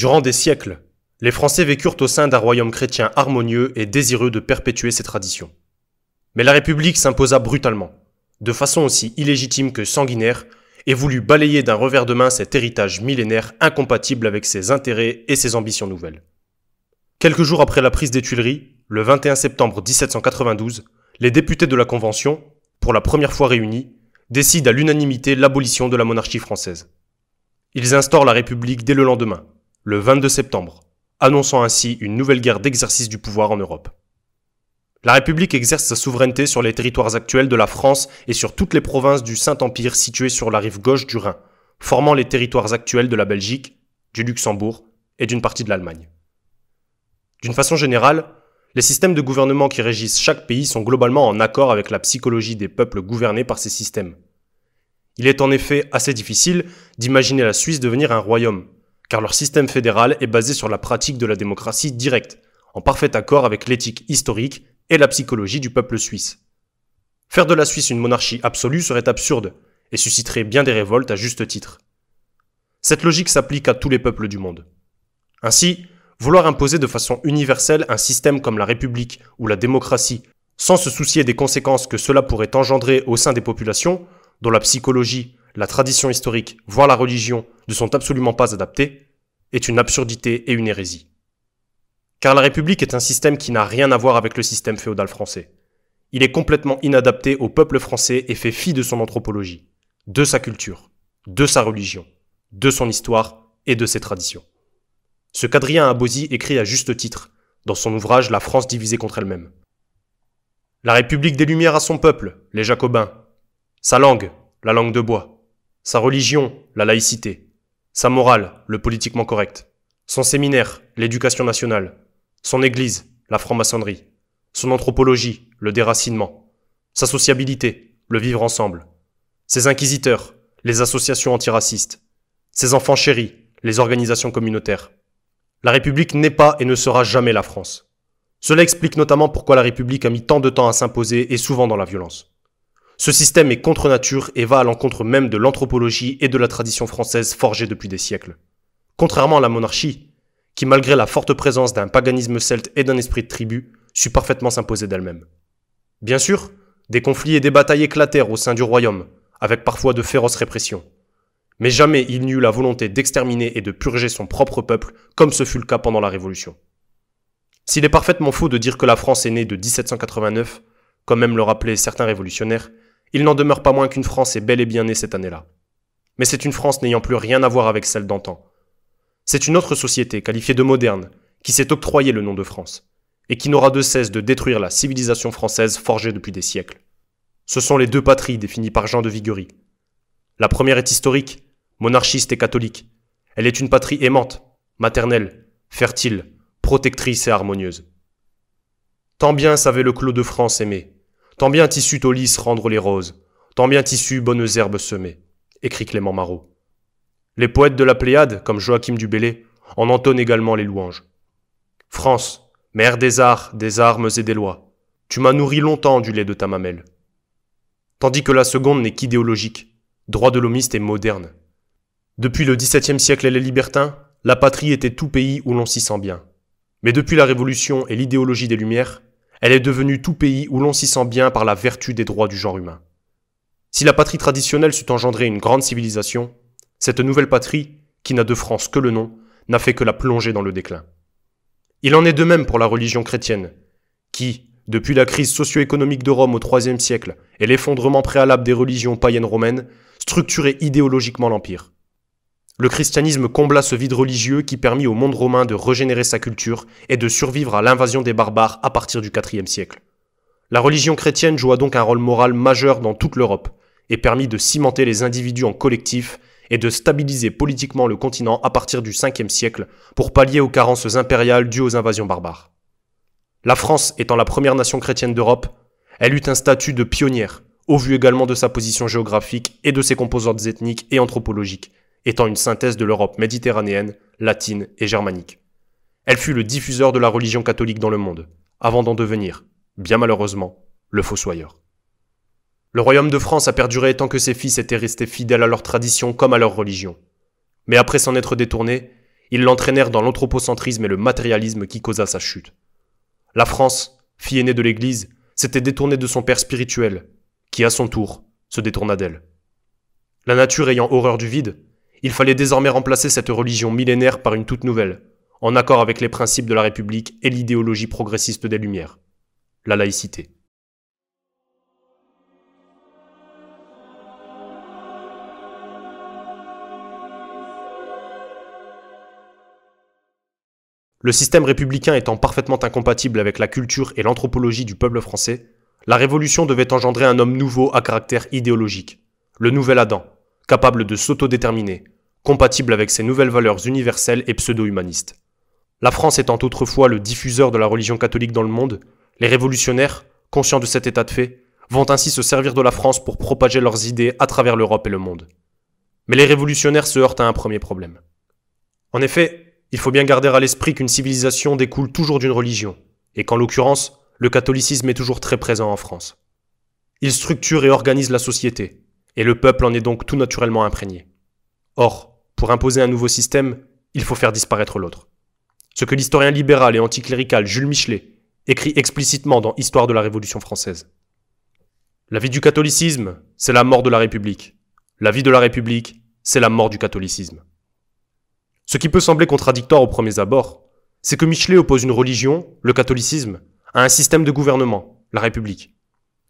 Durant des siècles, les Français vécurent au sein d'un royaume chrétien harmonieux et désireux de perpétuer ses traditions. Mais la République s'imposa brutalement, de façon aussi illégitime que sanguinaire, et voulut balayer d'un revers de main cet héritage millénaire incompatible avec ses intérêts et ses ambitions nouvelles. Quelques jours après la prise des Tuileries, le 21 septembre 1792, les députés de la Convention, pour la première fois réunis, décident à l'unanimité l'abolition de la monarchie française. Ils instaurent la République dès le lendemain, le 22 septembre, annonçant ainsi une nouvelle guerre d'exercice du pouvoir en Europe. La République exerce sa souveraineté sur les territoires actuels de la France et sur toutes les provinces du Saint-Empire situées sur la rive gauche du Rhin, formant les territoires actuels de la Belgique, du Luxembourg et d'une partie de l'Allemagne. D'une façon générale, les systèmes de gouvernement qui régissent chaque pays sont globalement en accord avec la psychologie des peuples gouvernés par ces systèmes. Il est en effet assez difficile d'imaginer la Suisse devenir un royaume, car leur système fédéral est basé sur la pratique de la démocratie directe, en parfait accord avec l'éthique historique et la psychologie du peuple suisse. Faire de la Suisse une monarchie absolue serait absurde, et susciterait bien des révoltes à juste titre. Cette logique s'applique à tous les peuples du monde. Ainsi, vouloir imposer de façon universelle un système comme la République ou la démocratie, sans se soucier des conséquences que cela pourrait engendrer au sein des populations, dont la psychologie la tradition historique, voire la religion, ne sont absolument pas adaptées, est une absurdité et une hérésie. Car la République est un système qui n'a rien à voir avec le système féodal français. Il est complètement inadapté au peuple français et fait fi de son anthropologie, de sa culture, de sa religion, de son histoire et de ses traditions. Ce qu'Adrien Abosi écrit à juste titre dans son ouvrage La France divisée contre elle-même. La République des Lumières à son peuple, les Jacobins. Sa langue, la langue de bois sa religion, la laïcité, sa morale, le politiquement correct, son séminaire, l'éducation nationale, son église, la franc-maçonnerie, son anthropologie, le déracinement, sa sociabilité, le vivre ensemble, ses inquisiteurs, les associations antiracistes, ses enfants chéris, les organisations communautaires. La République n'est pas et ne sera jamais la France. Cela explique notamment pourquoi la République a mis tant de temps à s'imposer et souvent dans la violence. Ce système est contre nature et va à l'encontre même de l'anthropologie et de la tradition française forgée depuis des siècles. Contrairement à la monarchie, qui malgré la forte présence d'un paganisme celte et d'un esprit de tribu, sut parfaitement s'imposer d'elle-même. Bien sûr, des conflits et des batailles éclatèrent au sein du royaume, avec parfois de féroces répressions. Mais jamais il n'y eut la volonté d'exterminer et de purger son propre peuple, comme ce fut le cas pendant la Révolution. S'il est parfaitement faux de dire que la France est née de 1789, comme même le rappelaient certains révolutionnaires, il n'en demeure pas moins qu'une France est bel et bien née cette année-là. Mais c'est une France n'ayant plus rien à voir avec celle d'antan. C'est une autre société, qualifiée de moderne, qui s'est octroyée le nom de France, et qui n'aura de cesse de détruire la civilisation française forgée depuis des siècles. Ce sont les deux patries définies par Jean de Viguerie. La première est historique, monarchiste et catholique. Elle est une patrie aimante, maternelle, fertile, protectrice et harmonieuse. Tant bien savait le clos de France aimer, Tant bien tissu au rendre les roses, tant bien tissu bonnes herbes semées, écrit Clément Marot. Les poètes de la Pléiade, comme Joachim du en entonnent également les louanges. France, mère des arts, des armes et des lois, tu m'as nourri longtemps du lait de ta mamelle. Tandis que la seconde n'est qu'idéologique, droit de l'homiste et moderne. Depuis le XVIIe siècle et les libertins, la patrie était tout pays où l'on s'y sent bien. Mais depuis la Révolution et l'idéologie des Lumières, elle est devenue tout pays où l'on s'y sent bien par la vertu des droits du genre humain. Si la patrie traditionnelle sut engendrer une grande civilisation, cette nouvelle patrie, qui n'a de France que le nom, n'a fait que la plonger dans le déclin. Il en est de même pour la religion chrétienne, qui, depuis la crise socio-économique de Rome au IIIe siècle et l'effondrement préalable des religions païennes romaines, structurait idéologiquement l'Empire. Le christianisme combla ce vide religieux qui permit au monde romain de régénérer sa culture et de survivre à l'invasion des barbares à partir du IVe siècle. La religion chrétienne joua donc un rôle moral majeur dans toute l'Europe et permit de cimenter les individus en collectif et de stabiliser politiquement le continent à partir du Ve siècle pour pallier aux carences impériales dues aux invasions barbares. La France étant la première nation chrétienne d'Europe, elle eut un statut de pionnière, au vu également de sa position géographique et de ses composantes ethniques et anthropologiques, étant une synthèse de l'Europe méditerranéenne, latine et germanique. Elle fut le diffuseur de la religion catholique dans le monde, avant d'en devenir, bien malheureusement, le fossoyeur. Le royaume de France a perduré tant que ses fils étaient restés fidèles à leur tradition comme à leur religion. Mais après s'en être détournés, ils l'entraînèrent dans l'anthropocentrisme et le matérialisme qui causa sa chute. La France, fille aînée de l'Église, s'était détournée de son père spirituel, qui à son tour se détourna d'elle. La nature ayant horreur du vide, il fallait désormais remplacer cette religion millénaire par une toute nouvelle, en accord avec les principes de la République et l'idéologie progressiste des Lumières, la laïcité. Le système républicain étant parfaitement incompatible avec la culture et l'anthropologie du peuple français, la révolution devait engendrer un homme nouveau à caractère idéologique, le nouvel Adam, capable de s'autodéterminer, compatible avec ses nouvelles valeurs universelles et pseudo-humanistes. La France étant autrefois le diffuseur de la religion catholique dans le monde, les révolutionnaires, conscients de cet état de fait, vont ainsi se servir de la France pour propager leurs idées à travers l'Europe et le monde. Mais les révolutionnaires se heurtent à un premier problème. En effet, il faut bien garder à l'esprit qu'une civilisation découle toujours d'une religion, et qu'en l'occurrence, le catholicisme est toujours très présent en France. Il structure et organise la société, et le peuple en est donc tout naturellement imprégné. Or, pour imposer un nouveau système, il faut faire disparaître l'autre. Ce que l'historien libéral et anticlérical Jules Michelet écrit explicitement dans Histoire de la Révolution française. La vie du catholicisme, c'est la mort de la République. La vie de la République, c'est la mort du catholicisme. Ce qui peut sembler contradictoire aux premiers abords, c'est que Michelet oppose une religion, le catholicisme, à un système de gouvernement, la République.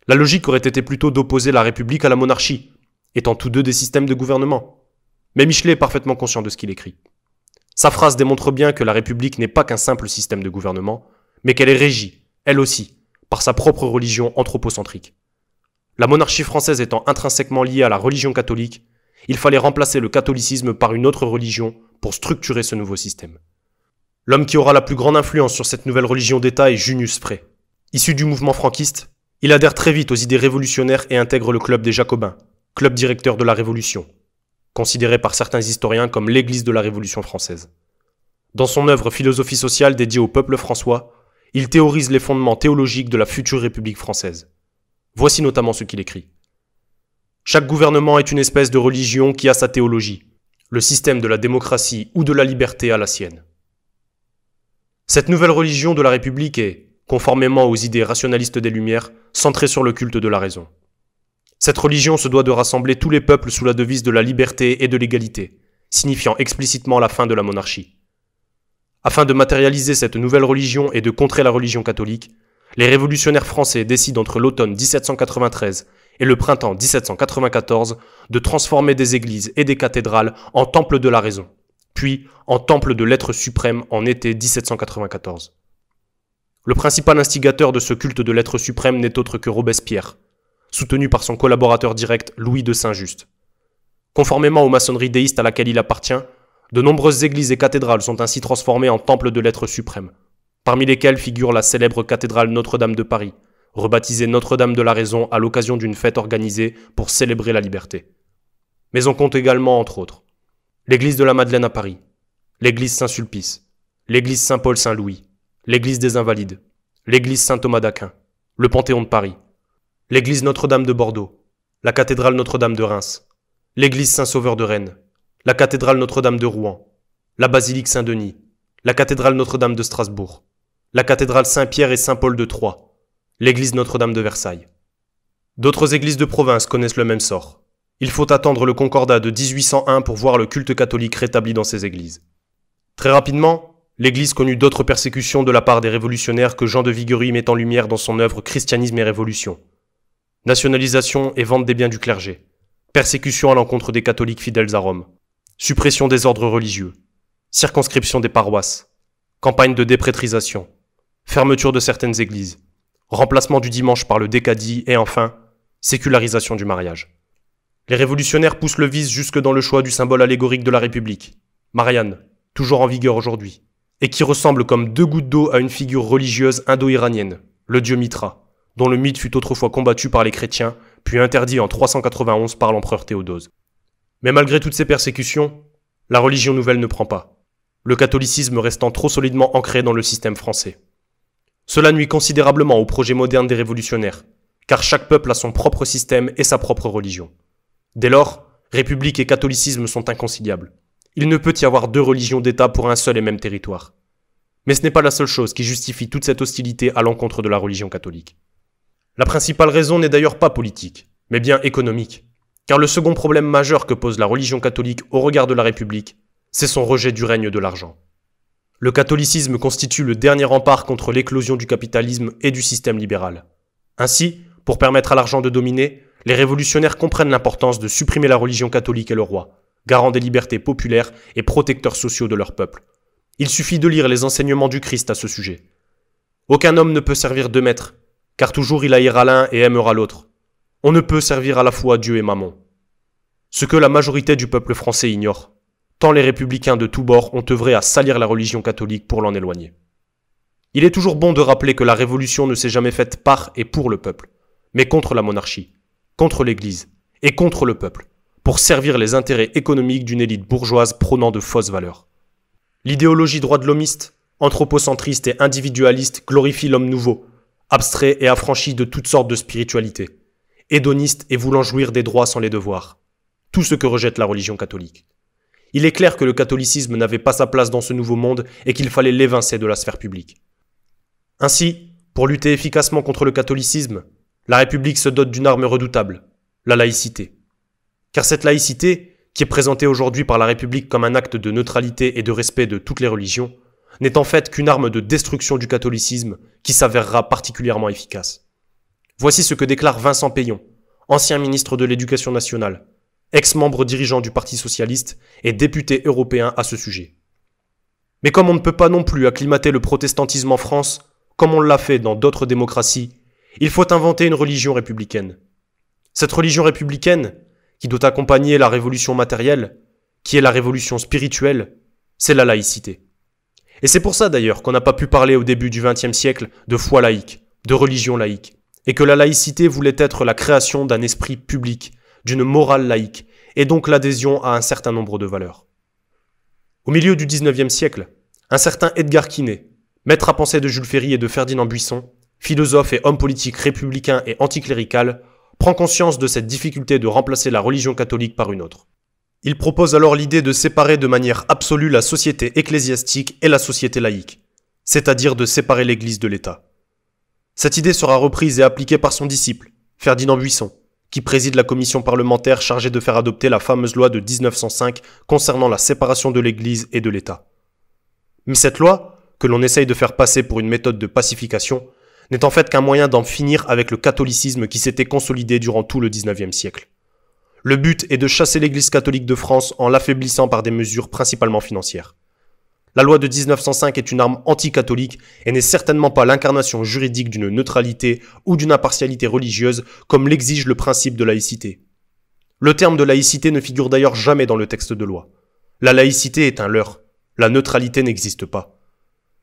La logique aurait été plutôt d'opposer la République à la monarchie, étant tous deux des systèmes de gouvernement. Mais Michelet est parfaitement conscient de ce qu'il écrit. Sa phrase démontre bien que la République n'est pas qu'un simple système de gouvernement, mais qu'elle est régie, elle aussi, par sa propre religion anthropocentrique. La monarchie française étant intrinsèquement liée à la religion catholique, il fallait remplacer le catholicisme par une autre religion pour structurer ce nouveau système. L'homme qui aura la plus grande influence sur cette nouvelle religion d'État est Junius Pré, Issu du mouvement franquiste, il adhère très vite aux idées révolutionnaires et intègre le club des Jacobins, club directeur de la Révolution, considéré par certains historiens comme l'église de la Révolution française. Dans son œuvre Philosophie sociale dédiée au peuple françois, il théorise les fondements théologiques de la future République française. Voici notamment ce qu'il écrit. Chaque gouvernement est une espèce de religion qui a sa théologie. Le système de la démocratie ou de la liberté à la sienne. Cette nouvelle religion de la République est, conformément aux idées rationalistes des Lumières, centrées sur le culte de la raison. Cette religion se doit de rassembler tous les peuples sous la devise de la liberté et de l'égalité, signifiant explicitement la fin de la monarchie. Afin de matérialiser cette nouvelle religion et de contrer la religion catholique, les révolutionnaires français décident entre l'automne 1793 et le printemps 1794 de transformer des églises et des cathédrales en temples de la raison, puis en temples de l'être suprême en été 1794. Le principal instigateur de ce culte de l'être suprême n'est autre que Robespierre, soutenu par son collaborateur direct Louis de Saint-Just. Conformément aux maçonneries déistes à laquelle il appartient, de nombreuses églises et cathédrales sont ainsi transformées en temples de l'être suprême, parmi lesquelles figure la célèbre cathédrale Notre-Dame de Paris, rebaptisée Notre-Dame de la Raison à l'occasion d'une fête organisée pour célébrer la liberté. Mais on compte également, entre autres, l'église de la Madeleine à Paris, l'église Saint-Sulpice, l'église Saint-Paul-Saint-Louis, l'église des Invalides, l'église Saint-Thomas d'Aquin, le Panthéon de Paris, l'église Notre-Dame de Bordeaux, la cathédrale Notre-Dame de Reims, l'église Saint-Sauveur de Rennes, la cathédrale Notre-Dame de Rouen, la basilique Saint-Denis, la cathédrale Notre-Dame de Strasbourg, la cathédrale Saint-Pierre et Saint-Paul de Troyes, l'église Notre-Dame de Versailles. D'autres églises de province connaissent le même sort. Il faut attendre le Concordat de 1801 pour voir le culte catholique rétabli dans ces églises. Très rapidement, L'Église connut d'autres persécutions de la part des révolutionnaires que Jean de Viguerie met en lumière dans son œuvre Christianisme et Révolution. Nationalisation et vente des biens du clergé. Persécution à l'encontre des catholiques fidèles à Rome. Suppression des ordres religieux. Circonscription des paroisses. Campagne de déprétrisation. Fermeture de certaines églises. Remplacement du dimanche par le décadie et enfin, sécularisation du mariage. Les révolutionnaires poussent le vice jusque dans le choix du symbole allégorique de la République. Marianne, toujours en vigueur aujourd'hui et qui ressemble comme deux gouttes d'eau à une figure religieuse indo-iranienne, le dieu Mitra, dont le mythe fut autrefois combattu par les chrétiens, puis interdit en 391 par l'empereur Théodose. Mais malgré toutes ces persécutions, la religion nouvelle ne prend pas, le catholicisme restant trop solidement ancré dans le système français. Cela nuit considérablement au projet moderne des révolutionnaires, car chaque peuple a son propre système et sa propre religion. Dès lors, république et catholicisme sont inconciliables. Il ne peut y avoir deux religions d'État pour un seul et même territoire. Mais ce n'est pas la seule chose qui justifie toute cette hostilité à l'encontre de la religion catholique. La principale raison n'est d'ailleurs pas politique, mais bien économique, car le second problème majeur que pose la religion catholique au regard de la République, c'est son rejet du règne de l'argent. Le catholicisme constitue le dernier rempart contre l'éclosion du capitalisme et du système libéral. Ainsi, pour permettre à l'argent de dominer, les révolutionnaires comprennent l'importance de supprimer la religion catholique et le roi, garant des libertés populaires et protecteurs sociaux de leur peuple. Il suffit de lire les enseignements du Christ à ce sujet. Aucun homme ne peut servir deux maîtres, car toujours il haïra l'un et aimera l'autre. On ne peut servir à la fois Dieu et Maman. » Ce que la majorité du peuple français ignore, tant les républicains de tous bords ont œuvré à salir la religion catholique pour l'en éloigner. Il est toujours bon de rappeler que la révolution ne s'est jamais faite par et pour le peuple, mais contre la monarchie, contre l'Église et contre le peuple pour servir les intérêts économiques d'une élite bourgeoise prônant de fausses valeurs. L'idéologie droit de l'homiste, anthropocentriste et individualiste, glorifie l'homme nouveau, abstrait et affranchi de toutes sortes de spiritualités, hédoniste et voulant jouir des droits sans les devoirs. Tout ce que rejette la religion catholique. Il est clair que le catholicisme n'avait pas sa place dans ce nouveau monde et qu'il fallait l'évincer de la sphère publique. Ainsi, pour lutter efficacement contre le catholicisme, la République se dote d'une arme redoutable, la laïcité. Car cette laïcité, qui est présentée aujourd'hui par la République comme un acte de neutralité et de respect de toutes les religions, n'est en fait qu'une arme de destruction du catholicisme qui s'avérera particulièrement efficace. Voici ce que déclare Vincent Payon, ancien ministre de l'Éducation nationale, ex-membre dirigeant du Parti socialiste et député européen à ce sujet. Mais comme on ne peut pas non plus acclimater le protestantisme en France, comme on l'a fait dans d'autres démocraties, il faut inventer une religion républicaine. Cette religion républicaine, qui doit accompagner la révolution matérielle, qui est la révolution spirituelle, c'est la laïcité. Et c'est pour ça d'ailleurs qu'on n'a pas pu parler au début du XXe siècle de foi laïque, de religion laïque, et que la laïcité voulait être la création d'un esprit public, d'une morale laïque, et donc l'adhésion à un certain nombre de valeurs. Au milieu du XIXe siècle, un certain Edgar Quinet, maître à penser de Jules Ferry et de Ferdinand Buisson, philosophe et homme politique républicain et anticlérical, prend conscience de cette difficulté de remplacer la religion catholique par une autre. Il propose alors l'idée de séparer de manière absolue la société ecclésiastique et la société laïque, c'est-à-dire de séparer l'Église de l'État. Cette idée sera reprise et appliquée par son disciple, Ferdinand Buisson, qui préside la commission parlementaire chargée de faire adopter la fameuse loi de 1905 concernant la séparation de l'Église et de l'État. Mais cette loi, que l'on essaye de faire passer pour une méthode de pacification, n'est en fait qu'un moyen d'en finir avec le catholicisme qui s'était consolidé durant tout le XIXe siècle. Le but est de chasser l'Église catholique de France en l'affaiblissant par des mesures principalement financières. La loi de 1905 est une arme anticatholique et n'est certainement pas l'incarnation juridique d'une neutralité ou d'une impartialité religieuse comme l'exige le principe de laïcité. Le terme de laïcité ne figure d'ailleurs jamais dans le texte de loi. La laïcité est un leurre. La neutralité n'existe pas.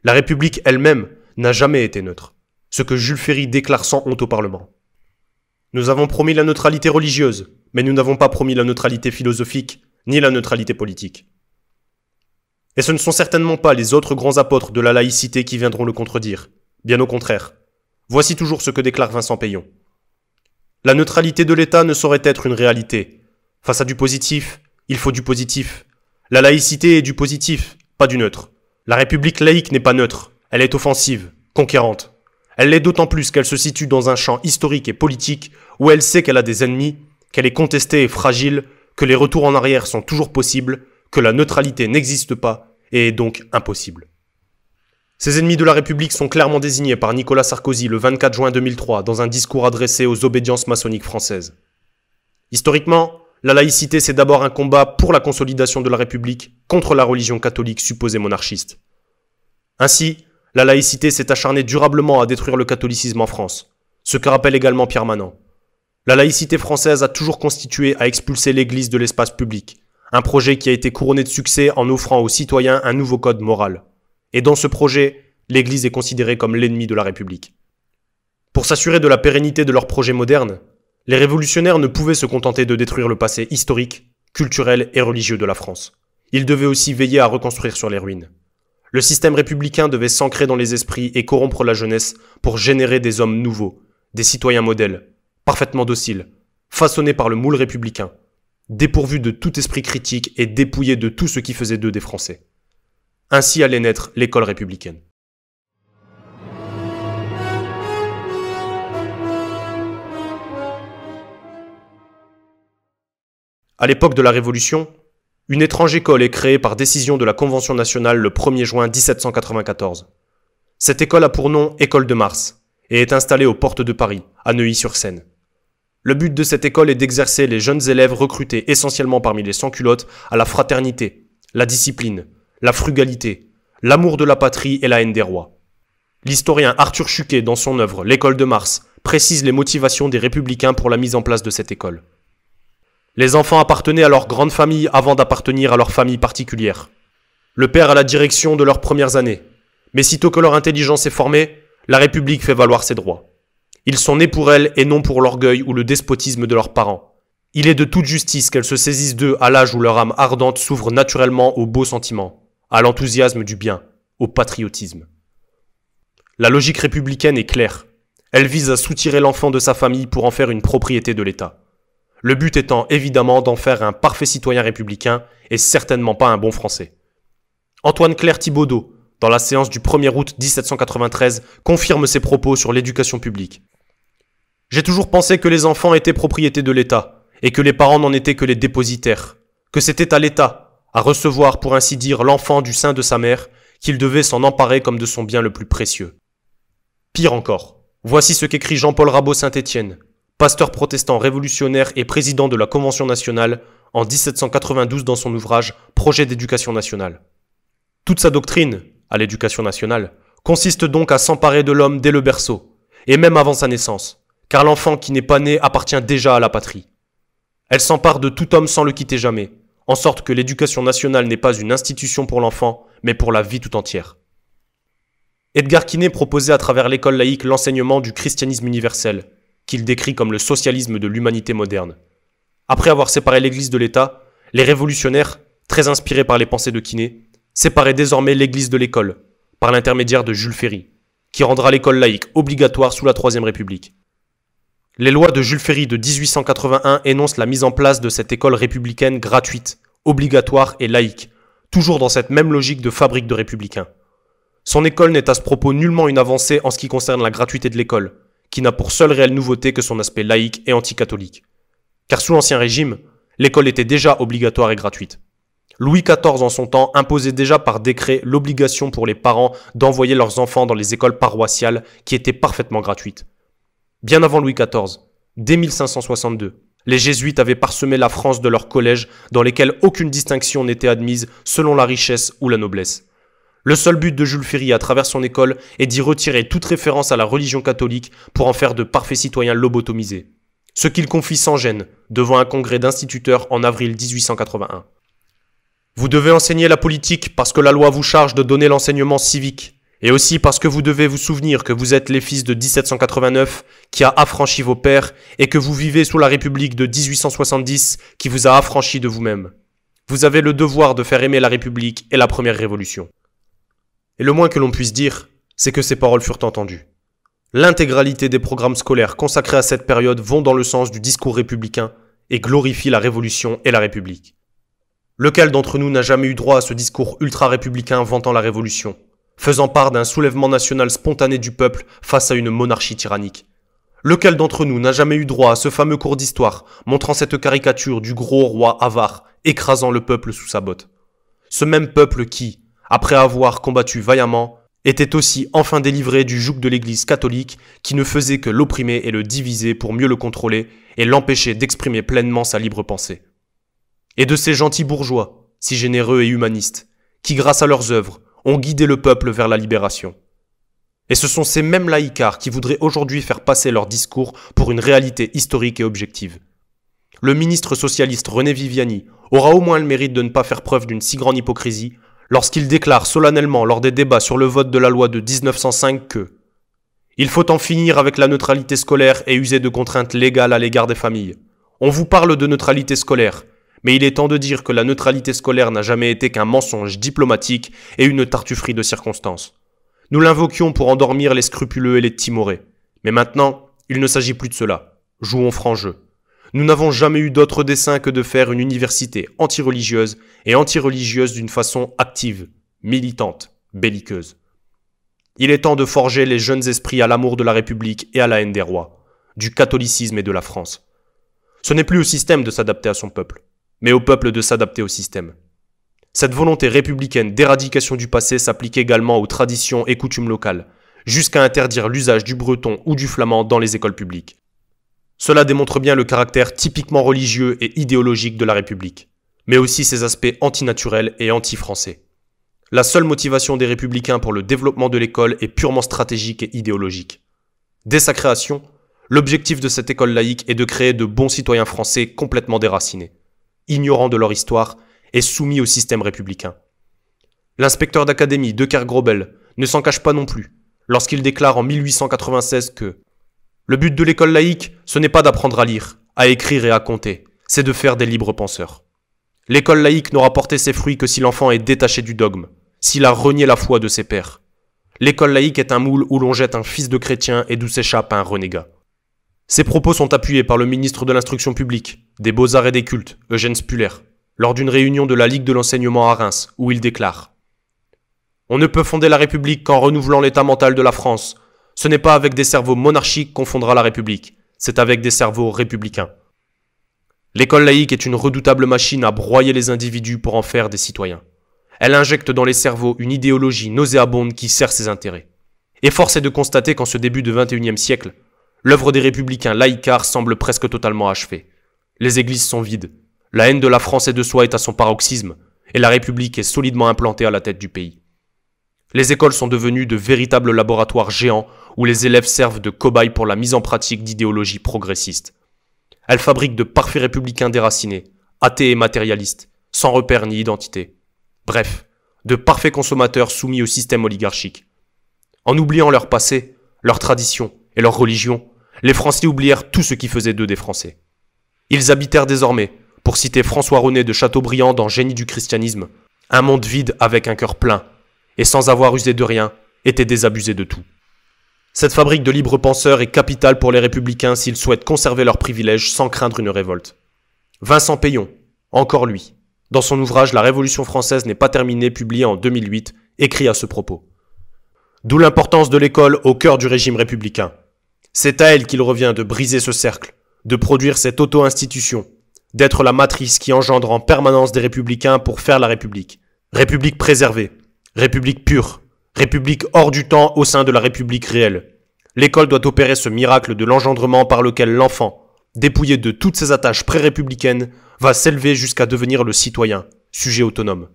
La République elle-même n'a jamais été neutre ce que Jules Ferry déclare sans honte au Parlement. Nous avons promis la neutralité religieuse, mais nous n'avons pas promis la neutralité philosophique, ni la neutralité politique. Et ce ne sont certainement pas les autres grands apôtres de la laïcité qui viendront le contredire, bien au contraire. Voici toujours ce que déclare Vincent Payon. La neutralité de l'État ne saurait être une réalité. Face à du positif, il faut du positif. La laïcité est du positif, pas du neutre. La République laïque n'est pas neutre, elle est offensive, conquérante. Elle l'est d'autant plus qu'elle se situe dans un champ historique et politique où elle sait qu'elle a des ennemis, qu'elle est contestée et fragile, que les retours en arrière sont toujours possibles, que la neutralité n'existe pas et est donc impossible. Ces ennemis de la République sont clairement désignés par Nicolas Sarkozy le 24 juin 2003 dans un discours adressé aux obédiences maçonniques françaises. Historiquement, la laïcité c'est d'abord un combat pour la consolidation de la République contre la religion catholique supposée monarchiste. Ainsi, la laïcité s'est acharnée durablement à détruire le catholicisme en France, ce que rappelle également Pierre Manant. La laïcité française a toujours constitué à expulser l'Église de l'espace public, un projet qui a été couronné de succès en offrant aux citoyens un nouveau code moral. Et dans ce projet, l'Église est considérée comme l'ennemi de la République. Pour s'assurer de la pérennité de leur projet moderne, les révolutionnaires ne pouvaient se contenter de détruire le passé historique, culturel et religieux de la France. Ils devaient aussi veiller à reconstruire sur les ruines. Le système républicain devait s'ancrer dans les esprits et corrompre la jeunesse pour générer des hommes nouveaux, des citoyens modèles, parfaitement dociles, façonnés par le moule républicain, dépourvus de tout esprit critique et dépouillés de tout ce qui faisait d'eux des Français. Ainsi allait naître l'école républicaine. À l'époque de la Révolution, une étrange école est créée par décision de la Convention nationale le 1er juin 1794. Cette école a pour nom École de Mars et est installée aux portes de Paris, à Neuilly-sur-Seine. Le but de cette école est d'exercer les jeunes élèves recrutés essentiellement parmi les sans-culottes à la fraternité, la discipline, la frugalité, l'amour de la patrie et la haine des rois. L'historien Arthur Chuquet, dans son œuvre L'école de Mars, précise les motivations des républicains pour la mise en place de cette école. Les enfants appartenaient à leur grande famille avant d'appartenir à leur famille particulière. Le père a la direction de leurs premières années. Mais sitôt que leur intelligence est formée, la République fait valoir ses droits. Ils sont nés pour elle et non pour l'orgueil ou le despotisme de leurs parents. Il est de toute justice qu'elles se saisissent d'eux à l'âge où leur âme ardente s'ouvre naturellement aux beaux sentiments, à l'enthousiasme du bien, au patriotisme. La logique républicaine est claire. Elle vise à soutirer l'enfant de sa famille pour en faire une propriété de l'État. Le but étant évidemment d'en faire un parfait citoyen républicain et certainement pas un bon français. Antoine Claire Thibaudot, dans la séance du 1er août 1793, confirme ses propos sur l'éducation publique. J'ai toujours pensé que les enfants étaient propriété de l'État, et que les parents n'en étaient que les dépositaires, que c'était à l'État, à recevoir pour ainsi dire l'enfant du sein de sa mère, qu'il devait s'en emparer comme de son bien le plus précieux. Pire encore, voici ce qu'écrit Jean-Paul Rabot Saint-Étienne, pasteur protestant révolutionnaire et président de la Convention nationale, en 1792 dans son ouvrage Projet d'éducation nationale. Toute sa doctrine, à l'éducation nationale, consiste donc à s'emparer de l'homme dès le berceau, et même avant sa naissance, car l'enfant qui n'est pas né appartient déjà à la patrie. Elle s'empare de tout homme sans le quitter jamais, en sorte que l'éducation nationale n'est pas une institution pour l'enfant, mais pour la vie tout entière. Edgar Quinet proposait à travers l'école laïque l'enseignement du christianisme universel, qu'il décrit comme le socialisme de l'humanité moderne. Après avoir séparé l'Église de l'État, les révolutionnaires, très inspirés par les pensées de Quinet, séparaient désormais l'Église de l'école, par l'intermédiaire de Jules Ferry, qui rendra l'école laïque obligatoire sous la Troisième République. Les lois de Jules Ferry de 1881 énoncent la mise en place de cette école républicaine gratuite, obligatoire et laïque, toujours dans cette même logique de fabrique de républicains. Son école n'est à ce propos nullement une avancée en ce qui concerne la gratuité de l'école, qui n'a pour seule réelle nouveauté que son aspect laïque et anticatholique. Car sous l'Ancien Régime, l'école était déjà obligatoire et gratuite. Louis XIV en son temps imposait déjà par décret l'obligation pour les parents d'envoyer leurs enfants dans les écoles paroissiales qui étaient parfaitement gratuites. Bien avant Louis XIV, dès 1562, les jésuites avaient parsemé la France de leurs collèges dans lesquels aucune distinction n'était admise selon la richesse ou la noblesse. Le seul but de Jules Ferry à travers son école est d'y retirer toute référence à la religion catholique pour en faire de parfaits citoyens lobotomisés. Ce qu'il confie sans gêne devant un congrès d'instituteurs en avril 1881. Vous devez enseigner la politique parce que la loi vous charge de donner l'enseignement civique, et aussi parce que vous devez vous souvenir que vous êtes les fils de 1789 qui a affranchi vos pères et que vous vivez sous la République de 1870 qui vous a affranchi de vous-même. Vous avez le devoir de faire aimer la République et la Première Révolution. Et le moins que l'on puisse dire, c'est que ces paroles furent entendues. L'intégralité des programmes scolaires consacrés à cette période vont dans le sens du discours républicain et glorifient la Révolution et la République. Lequel d'entre nous n'a jamais eu droit à ce discours ultra-républicain vantant la Révolution, faisant part d'un soulèvement national spontané du peuple face à une monarchie tyrannique Lequel d'entre nous n'a jamais eu droit à ce fameux cours d'histoire montrant cette caricature du gros roi avare écrasant le peuple sous sa botte Ce même peuple qui, après avoir combattu vaillamment, était aussi enfin délivré du joug de l'Église catholique qui ne faisait que l'opprimer et le diviser pour mieux le contrôler et l'empêcher d'exprimer pleinement sa libre pensée. Et de ces gentils bourgeois, si généreux et humanistes, qui grâce à leurs œuvres ont guidé le peuple vers la libération. Et ce sont ces mêmes laïcars qui voudraient aujourd'hui faire passer leur discours pour une réalité historique et objective. Le ministre socialiste René Viviani aura au moins le mérite de ne pas faire preuve d'une si grande hypocrisie lorsqu'il déclare solennellement lors des débats sur le vote de la loi de 1905 que Il faut en finir avec la neutralité scolaire et user de contraintes légales à l'égard des familles. On vous parle de neutralité scolaire, mais il est temps de dire que la neutralité scolaire n'a jamais été qu'un mensonge diplomatique et une tartufferie de circonstances. Nous l'invoquions pour endormir les scrupuleux et les timorés. Mais maintenant, il ne s'agit plus de cela. Jouons franc jeu. Nous n'avons jamais eu d'autre dessein que de faire une université antireligieuse et antireligieuse d'une façon active, militante, belliqueuse. Il est temps de forger les jeunes esprits à l'amour de la République et à la haine des rois, du catholicisme et de la France. Ce n'est plus au système de s'adapter à son peuple, mais au peuple de s'adapter au système. Cette volonté républicaine d'éradication du passé s'applique également aux traditions et coutumes locales, jusqu'à interdire l'usage du breton ou du flamand dans les écoles publiques. Cela démontre bien le caractère typiquement religieux et idéologique de la République, mais aussi ses aspects antinaturels et anti-français. La seule motivation des républicains pour le développement de l'école est purement stratégique et idéologique. Dès sa création, l'objectif de cette école laïque est de créer de bons citoyens français complètement déracinés, ignorants de leur histoire et soumis au système républicain. L'inspecteur d'académie, Decker Grobel, ne s'en cache pas non plus, lorsqu'il déclare en 1896 que le but de l'école laïque, ce n'est pas d'apprendre à lire, à écrire et à compter, c'est de faire des libres penseurs. L'école laïque n'aura porté ses fruits que si l'enfant est détaché du dogme, s'il a renié la foi de ses pères. L'école laïque est un moule où l'on jette un fils de chrétien et d'où s'échappe un renégat. Ces propos sont appuyés par le ministre de l'Instruction publique, des Beaux-Arts et des Cultes, Eugène Spuller, lors d'une réunion de la Ligue de l'enseignement à Reims, où il déclare On ne peut fonder la République qu'en renouvelant l'état mental de la France, ce n'est pas avec des cerveaux monarchiques qu'on fondera la République, c'est avec des cerveaux républicains. L'école laïque est une redoutable machine à broyer les individus pour en faire des citoyens. Elle injecte dans les cerveaux une idéologie nauséabonde qui sert ses intérêts. Et force est de constater qu'en ce début de XXIe siècle, l'œuvre des républicains laïcards semble presque totalement achevée. Les églises sont vides, la haine de la France et de soi est à son paroxysme, et la République est solidement implantée à la tête du pays. Les écoles sont devenues de véritables laboratoires géants où les élèves servent de cobayes pour la mise en pratique d'idéologies progressistes. Elles fabriquent de parfaits républicains déracinés, athées et matérialistes, sans repère ni identité. Bref, de parfaits consommateurs soumis au système oligarchique. En oubliant leur passé, leur tradition et leur religion, les Français oublièrent tout ce qui faisait d'eux des Français. Ils habitèrent désormais, pour citer François René de Chateaubriand dans Génie du christianisme, un monde vide avec un cœur plein, et sans avoir usé de rien, était désabusé de tout. Cette fabrique de libres penseurs est capitale pour les républicains s'ils souhaitent conserver leurs privilèges sans craindre une révolte. Vincent Payon, encore lui, dans son ouvrage La Révolution française n'est pas terminée, publié en 2008, écrit à ce propos. D'où l'importance de l'école au cœur du régime républicain. C'est à elle qu'il revient de briser ce cercle, de produire cette auto-institution, d'être la matrice qui engendre en permanence des républicains pour faire la République. République préservée, République pure, République hors du temps au sein de la République réelle. L'école doit opérer ce miracle de l'engendrement par lequel l'enfant, dépouillé de toutes ses attaches pré-républicaines, va s'élever jusqu'à devenir le citoyen, sujet autonome.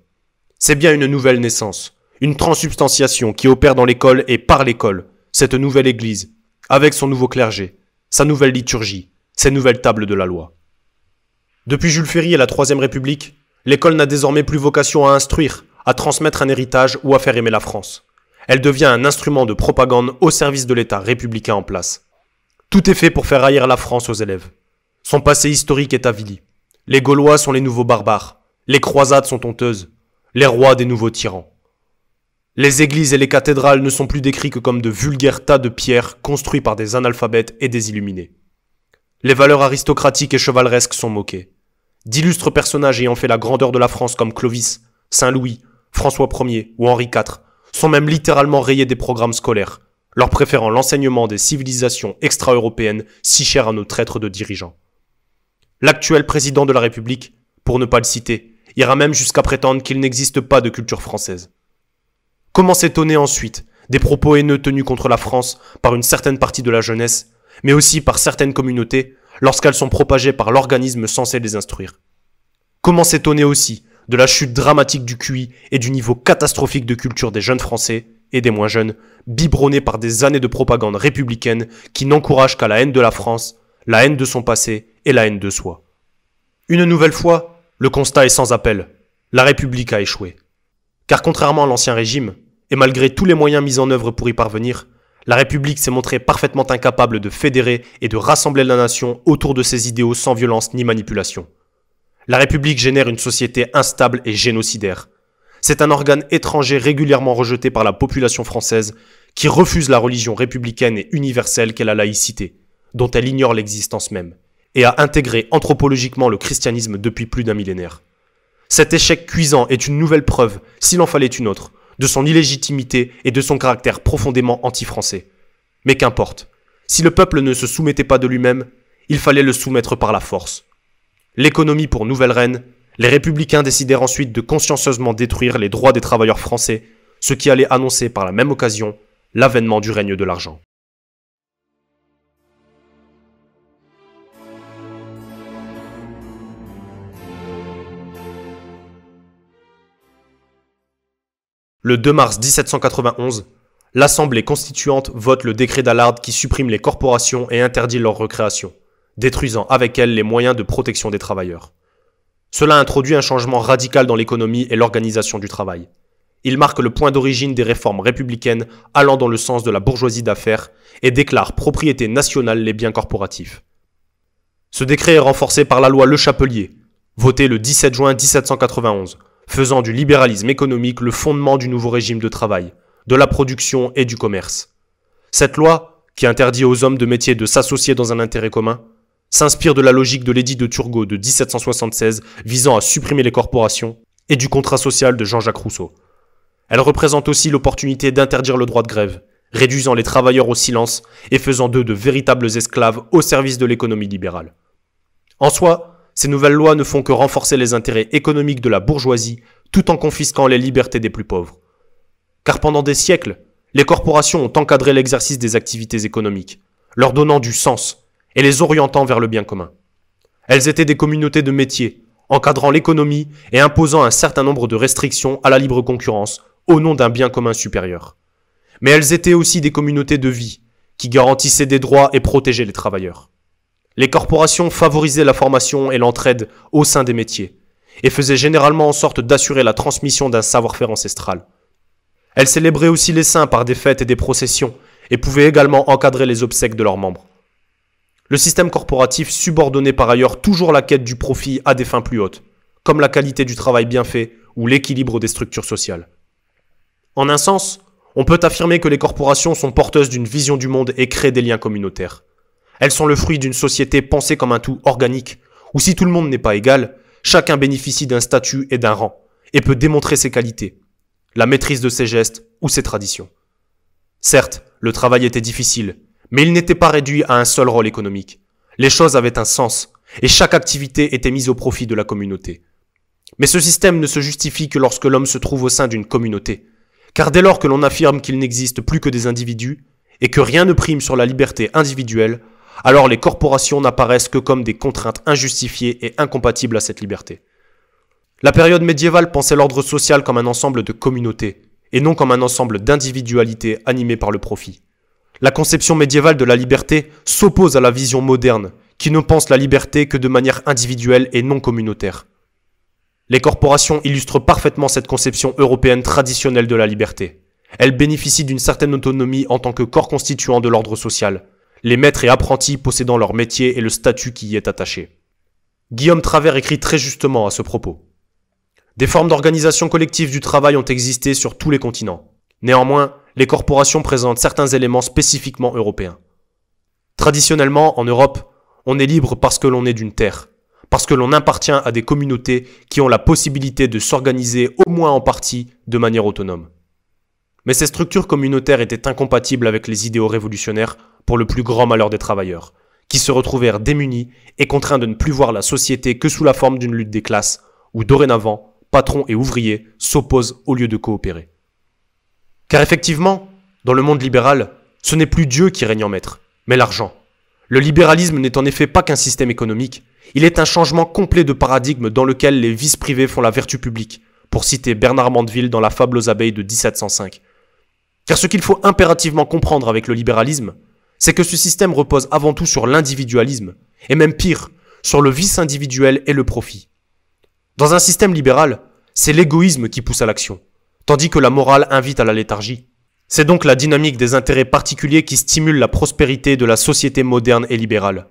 C'est bien une nouvelle naissance, une transubstantiation qui opère dans l'école et par l'école, cette nouvelle Église, avec son nouveau clergé, sa nouvelle liturgie, ses nouvelles tables de la loi. Depuis Jules Ferry et la Troisième République, l'école n'a désormais plus vocation à instruire, à transmettre un héritage ou à faire aimer la France. Elle devient un instrument de propagande au service de l'État républicain en place. Tout est fait pour faire haïr la France aux élèves. Son passé historique est avili. Les Gaulois sont les nouveaux barbares. Les croisades sont honteuses. Les rois des nouveaux tyrans. Les églises et les cathédrales ne sont plus décrits que comme de vulgaires tas de pierres construits par des analphabètes et des illuminés. Les valeurs aristocratiques et chevaleresques sont moquées. D'illustres personnages ayant fait la grandeur de la France comme Clovis, Saint-Louis, François Ier ou Henri IV sont même littéralement rayés des programmes scolaires, leur préférant l'enseignement des civilisations extra-européennes si chères à nos traîtres de dirigeants. L'actuel président de la République, pour ne pas le citer, ira même jusqu'à prétendre qu'il n'existe pas de culture française. Comment s'étonner ensuite des propos haineux tenus contre la France par une certaine partie de la jeunesse, mais aussi par certaines communautés lorsqu'elles sont propagées par l'organisme censé les instruire Comment s'étonner aussi de la chute dramatique du QI et du niveau catastrophique de culture des jeunes Français et des moins jeunes, biberonnés par des années de propagande républicaine qui n'encouragent qu'à la haine de la France, la haine de son passé et la haine de soi. Une nouvelle fois, le constat est sans appel. La République a échoué. Car contrairement à l'ancien régime, et malgré tous les moyens mis en œuvre pour y parvenir, la République s'est montrée parfaitement incapable de fédérer et de rassembler la nation autour de ses idéaux sans violence ni manipulation. La République génère une société instable et génocidaire. C'est un organe étranger régulièrement rejeté par la population française qui refuse la religion républicaine et universelle qu'est la laïcité, dont elle ignore l'existence même, et a intégré anthropologiquement le christianisme depuis plus d'un millénaire. Cet échec cuisant est une nouvelle preuve, s'il en fallait une autre, de son illégitimité et de son caractère profondément anti-français. Mais qu'importe, si le peuple ne se soumettait pas de lui-même, il fallait le soumettre par la force l'économie pour nouvelle reine, les républicains décidèrent ensuite de consciencieusement détruire les droits des travailleurs français, ce qui allait annoncer par la même occasion l'avènement du règne de l'argent. Le 2 mars 1791, l'Assemblée constituante vote le décret d'Allard qui supprime les corporations et interdit leur recréation détruisant avec elle les moyens de protection des travailleurs. Cela introduit un changement radical dans l'économie et l'organisation du travail. Il marque le point d'origine des réformes républicaines allant dans le sens de la bourgeoisie d'affaires et déclare propriété nationale les biens corporatifs. Ce décret est renforcé par la loi Le Chapelier, votée le 17 juin 1791, faisant du libéralisme économique le fondement du nouveau régime de travail, de la production et du commerce. Cette loi, qui interdit aux hommes de métier de s'associer dans un intérêt commun, s'inspire de la logique de l'édit de Turgot de 1776 visant à supprimer les corporations et du contrat social de Jean-Jacques Rousseau. Elle représente aussi l'opportunité d'interdire le droit de grève, réduisant les travailleurs au silence et faisant d'eux de véritables esclaves au service de l'économie libérale. En soi, ces nouvelles lois ne font que renforcer les intérêts économiques de la bourgeoisie tout en confisquant les libertés des plus pauvres. Car pendant des siècles, les corporations ont encadré l'exercice des activités économiques, leur donnant du sens et les orientant vers le bien commun. Elles étaient des communautés de métiers, encadrant l'économie et imposant un certain nombre de restrictions à la libre concurrence au nom d'un bien commun supérieur. Mais elles étaient aussi des communautés de vie, qui garantissaient des droits et protégeaient les travailleurs. Les corporations favorisaient la formation et l'entraide au sein des métiers, et faisaient généralement en sorte d'assurer la transmission d'un savoir-faire ancestral. Elles célébraient aussi les saints par des fêtes et des processions, et pouvaient également encadrer les obsèques de leurs membres. Le système corporatif subordonnait par ailleurs toujours la quête du profit à des fins plus hautes, comme la qualité du travail bien fait ou l'équilibre des structures sociales. En un sens, on peut affirmer que les corporations sont porteuses d'une vision du monde et créent des liens communautaires. Elles sont le fruit d'une société pensée comme un tout organique, où si tout le monde n'est pas égal, chacun bénéficie d'un statut et d'un rang, et peut démontrer ses qualités, la maîtrise de ses gestes ou ses traditions. Certes, le travail était difficile, mais il n'était pas réduit à un seul rôle économique. Les choses avaient un sens, et chaque activité était mise au profit de la communauté. Mais ce système ne se justifie que lorsque l'homme se trouve au sein d'une communauté, car dès lors que l'on affirme qu'il n'existe plus que des individus, et que rien ne prime sur la liberté individuelle, alors les corporations n'apparaissent que comme des contraintes injustifiées et incompatibles à cette liberté. La période médiévale pensait l'ordre social comme un ensemble de communautés, et non comme un ensemble d'individualités animées par le profit. La conception médiévale de la liberté s'oppose à la vision moderne, qui ne pense la liberté que de manière individuelle et non communautaire. Les corporations illustrent parfaitement cette conception européenne traditionnelle de la liberté. Elles bénéficient d'une certaine autonomie en tant que corps constituant de l'ordre social, les maîtres et apprentis possédant leur métier et le statut qui y est attaché. Guillaume Travers écrit très justement à ce propos. Des formes d'organisation collective du travail ont existé sur tous les continents. Néanmoins, les corporations présentent certains éléments spécifiquement européens. Traditionnellement, en Europe, on est libre parce que l'on est d'une terre, parce que l'on appartient à des communautés qui ont la possibilité de s'organiser au moins en partie de manière autonome. Mais ces structures communautaires étaient incompatibles avec les idéaux révolutionnaires pour le plus grand malheur des travailleurs, qui se retrouvèrent démunis et contraints de ne plus voir la société que sous la forme d'une lutte des classes, où dorénavant, patrons et ouvriers s'opposent au lieu de coopérer. Car effectivement, dans le monde libéral, ce n'est plus Dieu qui règne en maître, mais l'argent. Le libéralisme n'est en effet pas qu'un système économique, il est un changement complet de paradigme dans lequel les vices privés font la vertu publique, pour citer Bernard Mandeville dans La fable aux abeilles de 1705. Car ce qu'il faut impérativement comprendre avec le libéralisme, c'est que ce système repose avant tout sur l'individualisme, et même pire, sur le vice individuel et le profit. Dans un système libéral, c'est l'égoïsme qui pousse à l'action tandis que la morale invite à la léthargie. C'est donc la dynamique des intérêts particuliers qui stimule la prospérité de la société moderne et libérale.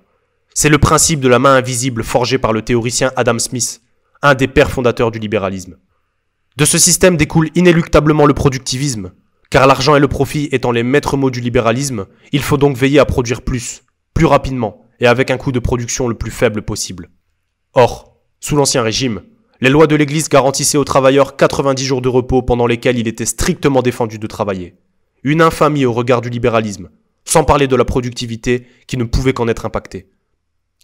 C'est le principe de la main invisible forgé par le théoricien Adam Smith, un des pères fondateurs du libéralisme. De ce système découle inéluctablement le productivisme, car l'argent et le profit étant les maîtres mots du libéralisme, il faut donc veiller à produire plus, plus rapidement, et avec un coût de production le plus faible possible. Or, sous l'Ancien Régime, les lois de l'Église garantissaient aux travailleurs 90 jours de repos pendant lesquels il était strictement défendu de travailler. Une infamie au regard du libéralisme, sans parler de la productivité qui ne pouvait qu'en être impactée.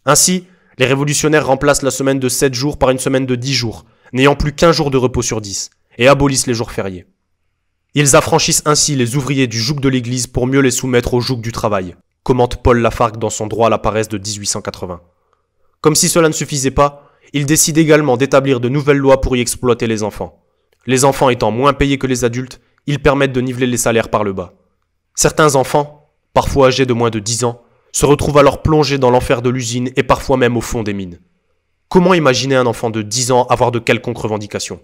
Ainsi, les révolutionnaires remplacent la semaine de 7 jours par une semaine de 10 jours, n'ayant plus qu'un jour de repos sur 10, et abolissent les jours fériés. Ils affranchissent ainsi les ouvriers du joug de l'Église pour mieux les soumettre au joug du travail, commente Paul Lafargue dans son droit à la paresse de 1880. Comme si cela ne suffisait pas, ils décide également d'établir de nouvelles lois pour y exploiter les enfants. Les enfants étant moins payés que les adultes, ils permettent de niveler les salaires par le bas. Certains enfants, parfois âgés de moins de 10 ans, se retrouvent alors plongés dans l'enfer de l'usine et parfois même au fond des mines. Comment imaginer un enfant de 10 ans avoir de quelconques revendications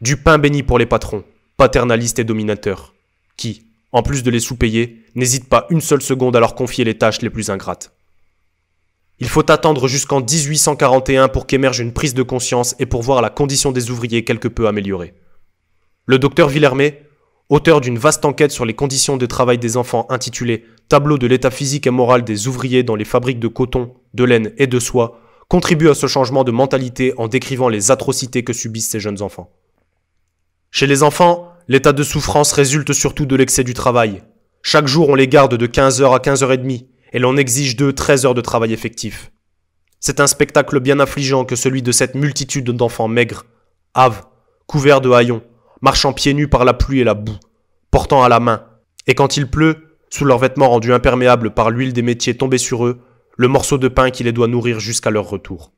Du pain béni pour les patrons, paternalistes et dominateurs, qui, en plus de les sous-payer, n'hésitent pas une seule seconde à leur confier les tâches les plus ingrates faut attendre jusqu'en 1841 pour qu'émerge une prise de conscience et pour voir la condition des ouvriers quelque peu améliorée. Le docteur Villermé, auteur d'une vaste enquête sur les conditions de travail des enfants intitulée Tableau de l'état physique et moral des ouvriers dans les fabriques de coton, de laine et de soie, contribue à ce changement de mentalité en décrivant les atrocités que subissent ces jeunes enfants. Chez les enfants, l'état de souffrance résulte surtout de l'excès du travail. Chaque jour, on les garde de 15h à 15h30, et l'on exige d'eux 13 heures de travail effectif. C'est un spectacle bien affligeant que celui de cette multitude d'enfants maigres, hâves, couverts de haillons, marchant pieds nus par la pluie et la boue, portant à la main, et quand il pleut, sous leurs vêtements rendus imperméables par l'huile des métiers tombés sur eux, le morceau de pain qui les doit nourrir jusqu'à leur retour.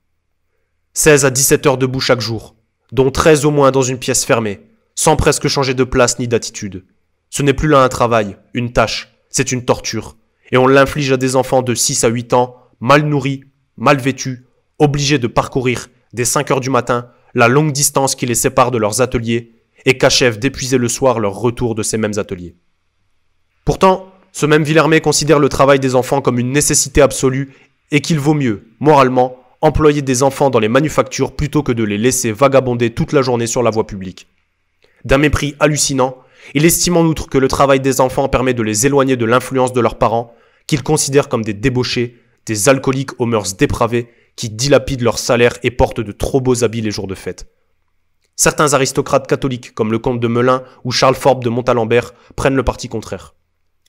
16 à 17 heures debout chaque jour, dont 13 au moins dans une pièce fermée, sans presque changer de place ni d'attitude. Ce n'est plus là un travail, une tâche, c'est une torture, et on l'inflige à des enfants de 6 à 8 ans, mal nourris, mal vêtus, obligés de parcourir, dès 5 heures du matin, la longue distance qui les sépare de leurs ateliers et qu'achèvent d'épuiser le soir leur retour de ces mêmes ateliers. Pourtant, ce même Villermé considère le travail des enfants comme une nécessité absolue et qu'il vaut mieux, moralement, employer des enfants dans les manufactures plutôt que de les laisser vagabonder toute la journée sur la voie publique. D'un mépris hallucinant, il estime en outre que le travail des enfants permet de les éloigner de l'influence de leurs parents, qu'ils considèrent comme des débauchés, des alcooliques aux mœurs dépravées, qui dilapident leur salaire et portent de trop beaux habits les jours de fête. Certains aristocrates catholiques, comme le comte de Melun ou Charles Forbes de Montalembert, prennent le parti contraire.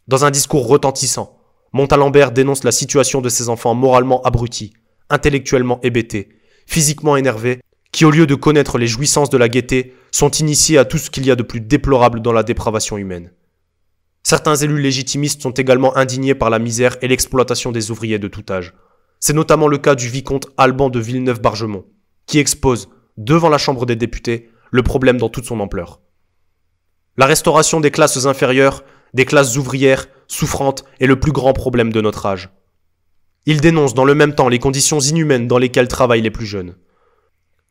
Dans un discours retentissant, Montalembert dénonce la situation de ses enfants moralement abrutis, intellectuellement hébétés, physiquement énervés qui, au lieu de connaître les jouissances de la gaieté, sont initiés à tout ce qu'il y a de plus déplorable dans la dépravation humaine. Certains élus légitimistes sont également indignés par la misère et l'exploitation des ouvriers de tout âge. C'est notamment le cas du vicomte Alban de Villeneuve-Bargemont, qui expose, devant la Chambre des députés, le problème dans toute son ampleur. La restauration des classes inférieures, des classes ouvrières, souffrantes, est le plus grand problème de notre âge. Il dénonce dans le même temps les conditions inhumaines dans lesquelles travaillent les plus jeunes.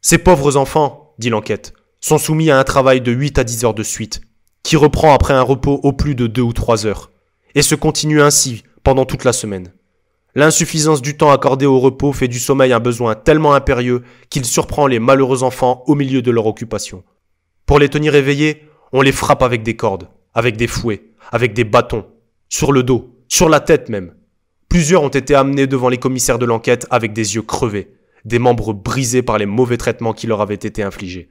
Ces pauvres enfants, dit l'enquête, sont soumis à un travail de 8 à 10 heures de suite, qui reprend après un repos au plus de 2 ou 3 heures, et se continue ainsi pendant toute la semaine. L'insuffisance du temps accordé au repos fait du sommeil un besoin tellement impérieux qu'il surprend les malheureux enfants au milieu de leur occupation. Pour les tenir éveillés, on les frappe avec des cordes, avec des fouets, avec des bâtons, sur le dos, sur la tête même. Plusieurs ont été amenés devant les commissaires de l'enquête avec des yeux crevés, des membres brisés par les mauvais traitements qui leur avaient été infligés.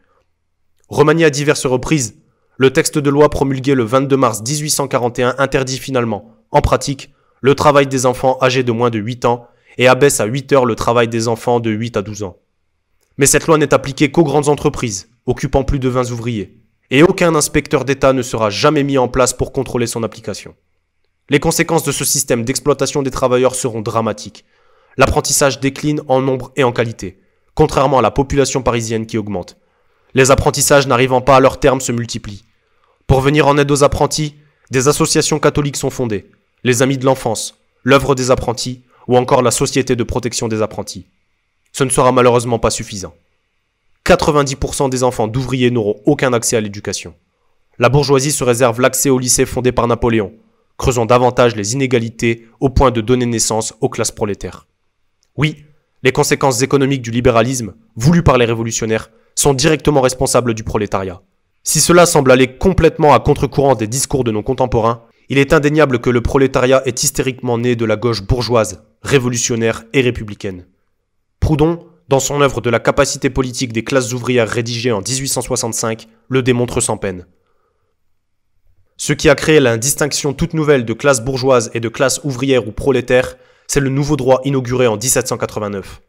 Remanié à diverses reprises, le texte de loi promulgué le 22 mars 1841 interdit finalement, en pratique, le travail des enfants âgés de moins de 8 ans et abaisse à 8 heures le travail des enfants de 8 à 12 ans. Mais cette loi n'est appliquée qu'aux grandes entreprises, occupant plus de 20 ouvriers, et aucun inspecteur d'État ne sera jamais mis en place pour contrôler son application. Les conséquences de ce système d'exploitation des travailleurs seront dramatiques, l'apprentissage décline en nombre et en qualité, contrairement à la population parisienne qui augmente. Les apprentissages n'arrivant pas à leur terme se multiplient. Pour venir en aide aux apprentis, des associations catholiques sont fondées, les Amis de l'enfance, l'œuvre des apprentis ou encore la Société de protection des apprentis. Ce ne sera malheureusement pas suffisant. 90% des enfants d'ouvriers n'auront aucun accès à l'éducation. La bourgeoisie se réserve l'accès au lycée fondé par Napoléon, creusant davantage les inégalités au point de donner naissance aux classes prolétaires. Oui, les conséquences économiques du libéralisme, voulues par les révolutionnaires, sont directement responsables du prolétariat. Si cela semble aller complètement à contre-courant des discours de nos contemporains, il est indéniable que le prolétariat est hystériquement né de la gauche bourgeoise, révolutionnaire et républicaine. Proudhon, dans son œuvre de la capacité politique des classes ouvrières rédigée en 1865, le démontre sans peine. Ce qui a créé la distinction toute nouvelle de classe bourgeoise et de classe ouvrière ou prolétaire c'est le nouveau droit inauguré en 1789.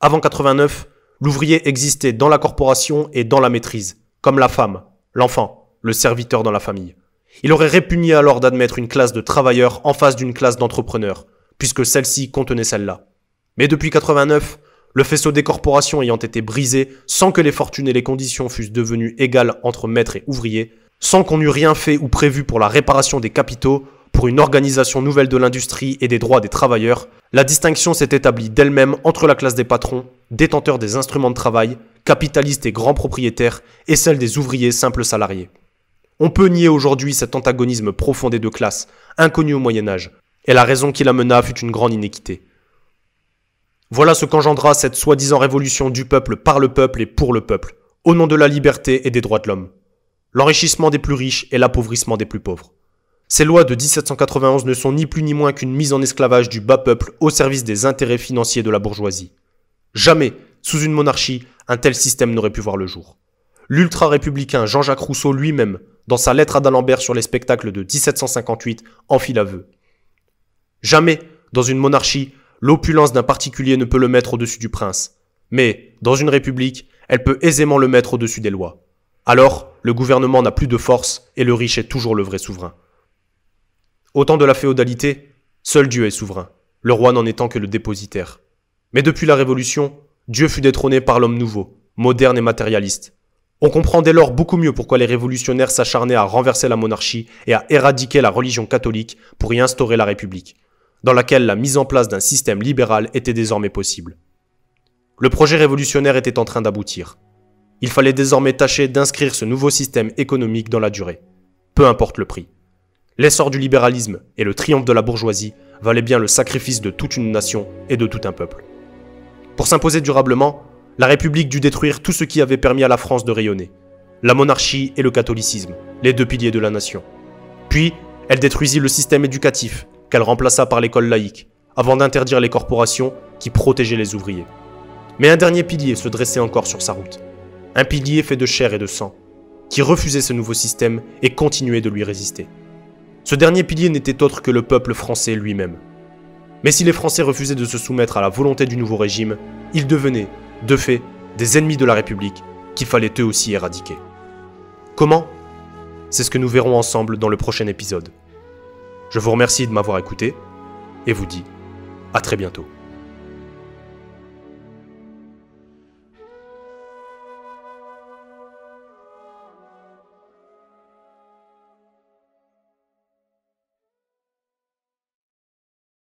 Avant 89, l'ouvrier existait dans la corporation et dans la maîtrise, comme la femme, l'enfant, le serviteur dans la famille. Il aurait répugné alors d'admettre une classe de travailleurs en face d'une classe d'entrepreneurs, puisque celle-ci contenait celle-là. Mais depuis 89, le faisceau des corporations ayant été brisé sans que les fortunes et les conditions fussent devenues égales entre maître et ouvrier, sans qu'on eût rien fait ou prévu pour la réparation des capitaux, pour une organisation nouvelle de l'industrie et des droits des travailleurs, la distinction s'est établie d'elle-même entre la classe des patrons, détenteurs des instruments de travail, capitalistes et grands propriétaires, et celle des ouvriers simples salariés. On peut nier aujourd'hui cet antagonisme des deux classes, inconnu au Moyen Âge, et la raison qui l'amena fut une grande inéquité. Voilà ce qu'engendra cette soi-disant révolution du peuple par le peuple et pour le peuple, au nom de la liberté et des droits de l'homme. L'enrichissement des plus riches et l'appauvrissement des plus pauvres. Ces lois de 1791 ne sont ni plus ni moins qu'une mise en esclavage du bas peuple au service des intérêts financiers de la bourgeoisie. Jamais, sous une monarchie, un tel système n'aurait pu voir le jour. L'ultra-républicain Jean-Jacques Rousseau lui-même, dans sa lettre à d'Alembert sur les spectacles de 1758, en fit l'aveu. Jamais, dans une monarchie, l'opulence d'un particulier ne peut le mettre au-dessus du prince. Mais, dans une république, elle peut aisément le mettre au-dessus des lois. Alors, le gouvernement n'a plus de force et le riche est toujours le vrai souverain. Au temps de la féodalité, seul Dieu est souverain, le roi n'en étant que le dépositaire. Mais depuis la Révolution, Dieu fut détrôné par l'homme nouveau, moderne et matérialiste. On comprend dès lors beaucoup mieux pourquoi les révolutionnaires s'acharnaient à renverser la monarchie et à éradiquer la religion catholique pour y instaurer la République, dans laquelle la mise en place d'un système libéral était désormais possible. Le projet révolutionnaire était en train d'aboutir. Il fallait désormais tâcher d'inscrire ce nouveau système économique dans la durée, peu importe le prix. L'essor du libéralisme et le triomphe de la bourgeoisie valaient bien le sacrifice de toute une nation et de tout un peuple. Pour s'imposer durablement, la République dut détruire tout ce qui avait permis à la France de rayonner, la monarchie et le catholicisme, les deux piliers de la nation. Puis, elle détruisit le système éducatif, qu'elle remplaça par l'école laïque, avant d'interdire les corporations qui protégeaient les ouvriers. Mais un dernier pilier se dressait encore sur sa route, un pilier fait de chair et de sang, qui refusait ce nouveau système et continuait de lui résister. Ce dernier pilier n'était autre que le peuple français lui-même. Mais si les Français refusaient de se soumettre à la volonté du nouveau régime, ils devenaient, de fait, des ennemis de la République qu'il fallait eux aussi éradiquer. Comment C'est ce que nous verrons ensemble dans le prochain épisode. Je vous remercie de m'avoir écouté et vous dis à très bientôt.